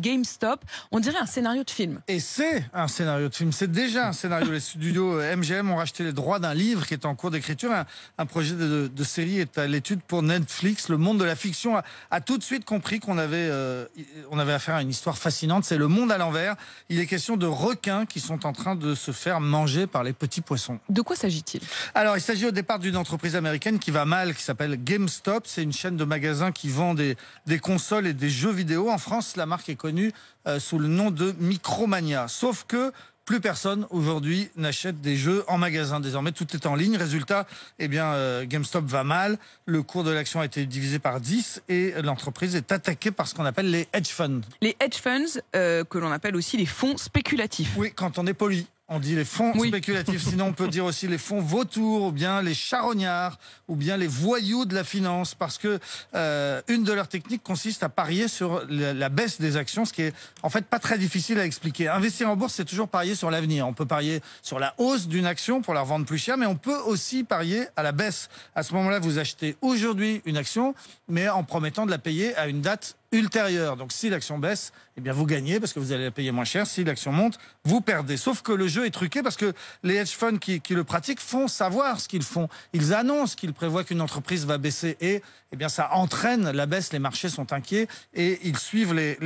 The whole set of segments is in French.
GameStop. On dirait un scénario de film. Et c'est un scénario de film. C'est déjà un scénario. les studios MGM euh, ont racheté les droits d'un livre qui est en cours d'écriture. Un, projet de, série est à l'étude pour Netflix. Le monde de la fiction a, tout de suite compris qu'on avait, euh, avait affaire à une histoire fascinante. C'est le monde à l'envers. Il est question de requins qui sont en train de se faire manger par les petits poissons. De quoi s'agit-il Alors, il s'agit au départ d'une entreprise américaine qui va mal, qui s'appelle GameStop. C'est une chaîne de magasins qui vend des, des consoles et des jeux vidéo. En France, la marque est connu euh, sous le nom de Micromania. Sauf que plus personne aujourd'hui n'achète des jeux en magasin désormais. Tout est en ligne. Résultat, eh bien, euh, GameStop va mal. Le cours de l'action a été divisé par 10 et l'entreprise est attaquée par ce qu'on appelle les hedge funds. Les hedge funds, euh, que l'on appelle aussi les fonds spéculatifs. Oui, quand on est poli. On dit les fonds spéculatifs, sinon on peut dire aussi les fonds vautours, ou bien les charognards, ou bien les voyous de la finance, parce que euh, une de leurs techniques consiste à parier sur la, baisse des actions, ce qui est en fait pas très difficile à expliquer. Investir en bourse, c'est toujours parier sur l'avenir. On peut parier sur la hausse d'une action pour la revendre plus chère, mais on peut aussi parier à la baisse. À ce moment-là, vous achetez aujourd'hui une action, mais en promettant de la payer à une date donc si l'action baisse, eh bien vous gagnez parce que vous allez la payer moins cher. Si l'action monte, vous perdez. Sauf que le jeu est truqué parce que les hedge funds qui, le pratiquent font savoir ce qu'ils font. Ils annoncent qu'ils prévoient qu'une entreprise va baisser et eh bien ça entraîne la baisse. Les marchés sont inquiets et ils suivent les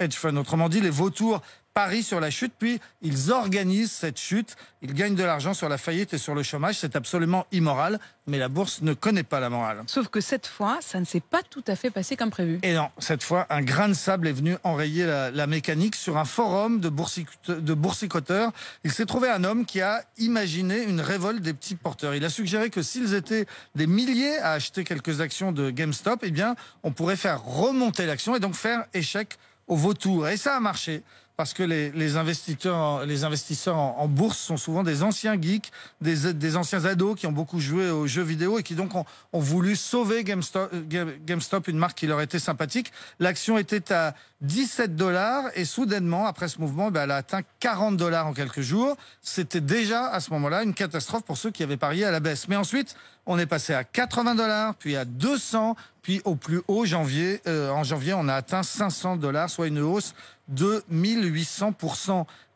hedge funds. Autrement dit, les vautours parient sur la chute, puis ils organisent cette chute. Ils gagnent de l'argent sur la faillite et sur le chômage. C'est absolument immoral, mais la bourse ne connaît pas la morale. Sauf que cette fois, ça ne s'est pas tout à fait passé comme prévu. Et non, cette fois, un grain de sable est venu enrayer la, mécanique sur un forum de, boursicoteurs. De boursicoteurs. Il s'est trouvé un homme qui a imaginé une révolte des petits porteurs. Il a suggéré que s'ils étaient des milliers à acheter quelques actions de GameStop, eh bien, on pourrait faire remonter l'action et donc faire échec au vautour. Et ça a marché parce que les, les investisseurs, les investisseurs en, bourse sont souvent des anciens geeks, des, anciens ados qui ont beaucoup joué aux jeux vidéo et qui donc ont, voulu sauver GameStop, euh, GameStop, une marque qui leur était sympathique. L'action était à 17 dollars et soudainement, après ce mouvement, ben, elle a atteint 40 dollars en quelques jours. C'était déjà à ce moment-là une catastrophe pour ceux qui avaient parié à la baisse. Mais ensuite, on est passé à 80 dollars, puis à 200, puis au plus haut janvier. Euh, en janvier, on a atteint 500 dollars, soit une hausse de 1800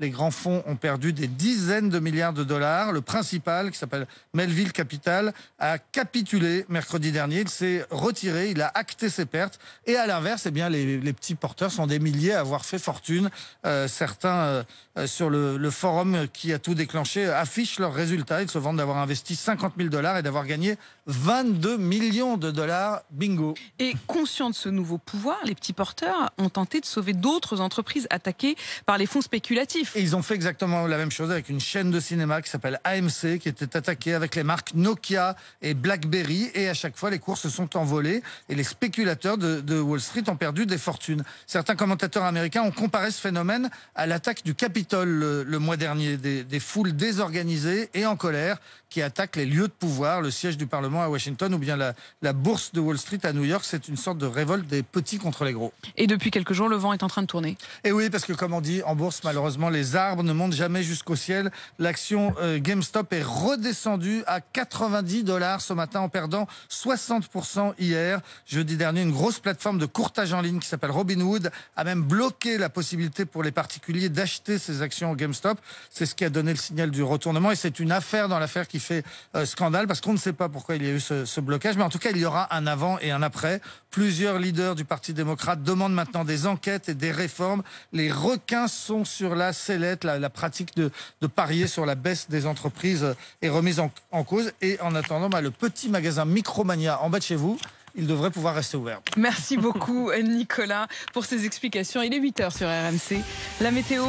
les grands fonds ont perdu des dizaines de milliards de dollars. Le principal, qui s'appelle Melville Capital, a capitulé mercredi dernier. Il s'est retiré, il a acté ses pertes. Et à l'inverse, eh bien, les, petits porteurs sont des milliers à avoir fait fortune. Euh, certains euh, euh, sur le, le, forum qui a tout déclenché affichent leurs résultats. Ils se vendent d'avoir investi 50 000 dollars et d'avoir gagné 22 millions de dollars. Bingo. Et conscients de ce nouveau pouvoir, les petits porteurs ont tenté de sauver d'autres entreprises attaquées par les fonds spéculatifs. Et ils ont fait exactement la même chose avec une chaîne de cinéma qui s'appelle AMC, qui était attaquée avec les marques Nokia et BlackBerry. Et à chaque fois, les cours se sont envolés et les spéculateurs de, Wall Street ont perdu des fortunes. Certains commentateurs américains ont comparé ce phénomène à l'attaque du Capitole le, mois dernier, des foules désorganisées et en colère qui attaquent les lieux de pouvoir, le siège du Parlement à Washington ou bien la, bourse de Wall Street à New York. C'est une sorte de révolte des petits contre les gros. Et depuis quelques jours, le vent est en train de tourner. Et oui, parce que comme on dit, en bourse, malheureusement, les arbres ne montent jamais jusqu'au ciel. L'action euh, GameStop est redescendue à 90 dollars ce matin en perdant 60% hier. Jeudi dernier, une grosse plateforme de courtage en ligne qui s'appelle Robinhood a même bloqué la possibilité pour les particuliers d'acheter ces actions au GameStop. C'est ce qui a donné le signal du retournement et c'est une affaire dans l'affaire qui fait euh, scandale parce qu'on ne sait pas pourquoi il y a eu ce, blocage. Mais en tout cas, il y aura un avant et un après. Plusieurs leaders du Parti démocrate demandent maintenant des enquêtes et des réformes. Les requins sont sur la sellette. La, pratique de, de, parier sur la baisse des entreprises euh, est remise en, cause. Et en attendant, bah, le petit magasin Micromania en bas de chez vous il devrait pouvoir rester ouvert. Merci beaucoup Nicolas pour ces explications. Il est 8h sur RMC. La météo